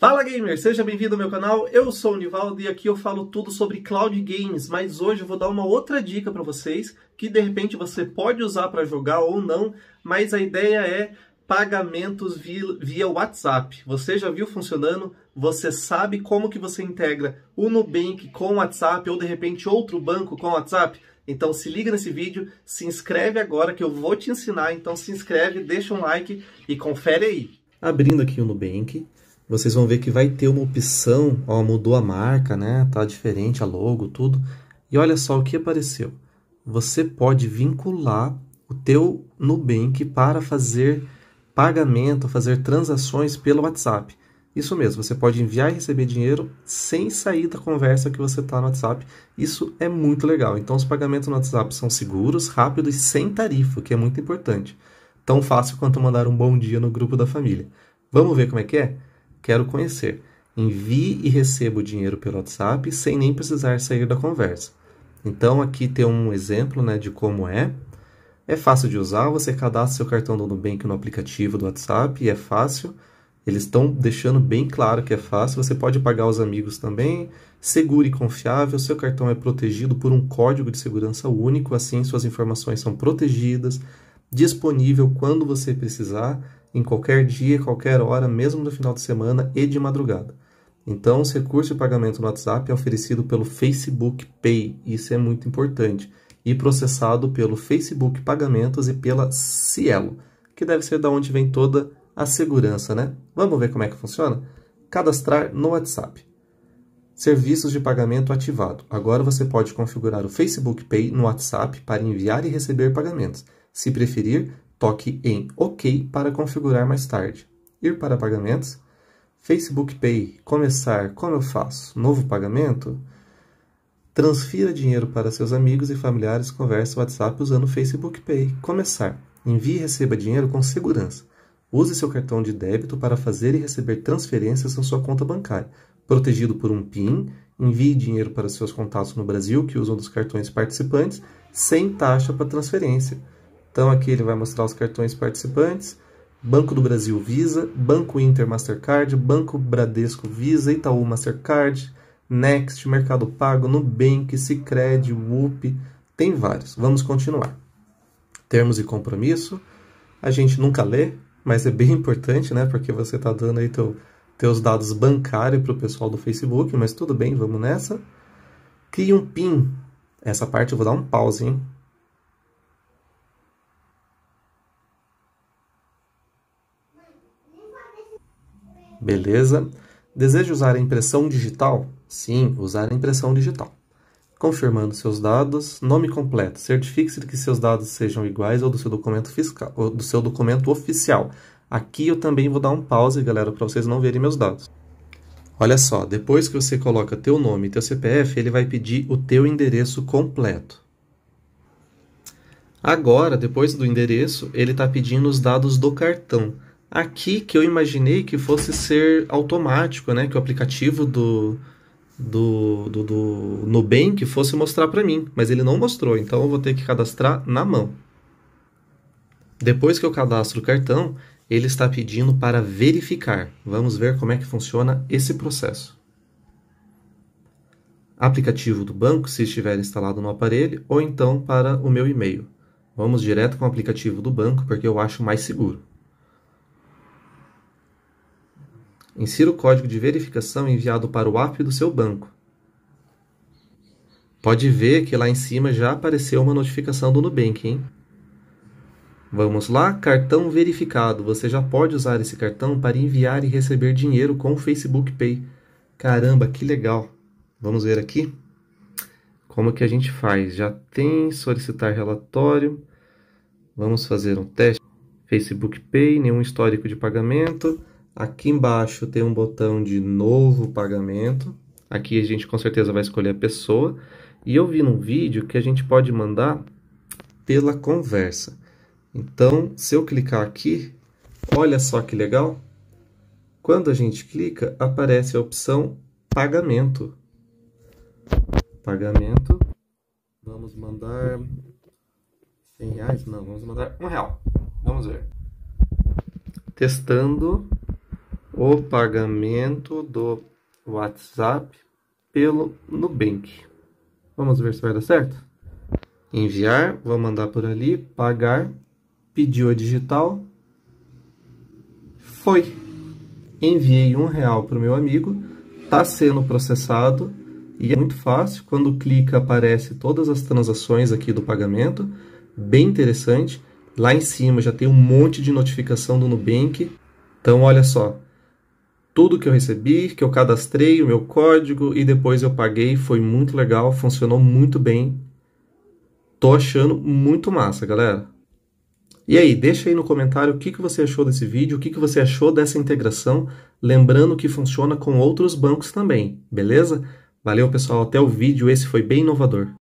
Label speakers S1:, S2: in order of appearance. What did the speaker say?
S1: Fala gamer, seja bem-vindo ao meu canal. Eu sou o Nivaldo e aqui eu falo tudo sobre cloud games, mas hoje eu vou dar uma outra dica para vocês que de repente você pode usar para jogar ou não, mas a ideia é pagamentos via, WhatsApp. Você já viu funcionando? Você sabe como que você integra o Nubank com o WhatsApp ou de repente outro banco com o WhatsApp? Então se liga nesse vídeo, se inscreve agora que eu vou te ensinar. Então se inscreve, deixa um like e confere aí. Abrindo aqui o Nubank, vocês vão ver que vai ter uma opção, ó, mudou a marca, né? Tá diferente a logo, tudo. E olha só o que apareceu. Você pode vincular o teu Nubank para fazer pagamento, fazer transações pelo WhatsApp. Isso mesmo, você pode enviar e receber dinheiro sem sair da conversa que você está no WhatsApp. Isso é muito legal. Então, os pagamentos no WhatsApp são seguros, rápidos e sem tarifa, que é muito importante. Tão fácil quanto mandar um bom dia no grupo da família. Vamos ver como é que é? Quero conhecer. Envie e receba o dinheiro pelo WhatsApp sem nem precisar sair da conversa. Então, aqui tem um exemplo né, de como é. É fácil de usar, você cadastra seu cartão do Nubank no aplicativo do WhatsApp e é fácil. Eles estão deixando bem claro que é fácil. Você pode pagar os amigos também. Seguro e confiável. Seu cartão é protegido por um código de segurança único. Assim, suas informações são protegidas, disponível quando você precisar em qualquer dia, qualquer hora, mesmo no final de semana e de madrugada. Então, esse recurso de pagamento no WhatsApp é oferecido pelo Facebook Pay, isso é muito importante, e processado pelo Facebook Pagamentos e pela Cielo, que deve ser da onde vem toda a segurança, né? Vamos ver como é que funciona? Cadastrar no WhatsApp. Serviços de pagamento ativado. Agora você pode configurar o Facebook Pay no WhatsApp para enviar e receber pagamentos. Se preferir, Toque em OK para configurar mais tarde. Ir para pagamentos. Facebook Pay. Começar. Como eu faço? Novo pagamento? Transfira dinheiro para seus amigos e familiares. Converse WhatsApp usando Facebook Pay. Começar. Envie e receba dinheiro com segurança. Use seu cartão de débito para fazer e receber transferências na sua conta bancária. Protegido por um PIN, envie dinheiro para seus contatos no Brasil que usam dos cartões participantes, sem taxa para transferência. Então aqui ele vai mostrar os cartões participantes. Banco do Brasil Visa, Banco Inter Mastercard, Banco Bradesco Visa, Itaú Mastercard, Next, Mercado Pago, Nubank, Cicred, Whoop, tem vários. Vamos continuar. Termos e compromisso, a gente nunca lê, mas é bem importante, né? Porque você está dando aí teu, teus dados bancários para o pessoal do Facebook, mas tudo bem, vamos nessa. Cria um PIN. Essa parte eu vou dar um pause, hein? Beleza. Deseja usar a impressão digital? Sim, usar a impressão digital. Confirmando seus dados, nome completo. Certifique-se de que seus dados sejam iguais ao do seu documento fiscal, ou do seu documento oficial. Aqui eu também vou dar um pause, galera, para vocês não verem meus dados. Olha só, depois que você coloca teu nome e teu CPF, ele vai pedir o teu endereço completo. Agora, depois do endereço, ele está pedindo os dados do cartão aqui que eu imaginei que fosse ser automático, né? Que o aplicativo do, do, do, do Nubank fosse mostrar para mim, mas ele não mostrou, então eu vou ter que cadastrar na mão. Depois que eu cadastro o cartão, ele está pedindo para verificar. Vamos ver como é que funciona esse processo. Aplicativo do banco, se estiver instalado no aparelho, ou então para o meu e-mail. Vamos direto com o aplicativo do banco, porque eu acho mais seguro. Insira o código de verificação enviado para o app do seu banco. Pode ver que lá em cima já apareceu uma notificação do Nubank, hein? Vamos lá, cartão verificado. Você já pode usar esse cartão para enviar e receber dinheiro com o Facebook Pay. Caramba, que legal. Vamos ver aqui como que a gente faz. Já tem solicitar relatório. Vamos fazer um teste. Facebook Pay, nenhum histórico de pagamento. Aqui embaixo tem um botão de novo pagamento. Aqui a gente com certeza vai escolher a pessoa. E eu vi num vídeo que a gente pode mandar pela conversa. Então, se eu clicar aqui, olha só que legal. Quando a gente clica, aparece a opção pagamento. Pagamento. Vamos mandar 100 reais? Não, vamos mandar um real. Vamos ver. Testando o pagamento do WhatsApp pelo Nubank. Vamos ver se vai dar certo? Enviar, vou mandar por ali, pagar, pediu a digital, foi. Enviei um real para o meu amigo, está sendo processado e é muito fácil. Quando clica aparece todas as transações aqui do pagamento, bem interessante. Lá em cima já tem um monte de notificação do Nubank. Então olha só, tudo que eu recebi, que eu cadastrei, o meu código e depois eu paguei, foi muito legal, funcionou muito bem. Tô achando muito massa, galera. E aí, deixa aí no comentário o que, que você achou desse vídeo, o que, que você achou dessa integração, lembrando que funciona com outros bancos também, beleza? Valeu, pessoal, até o vídeo, esse foi bem inovador.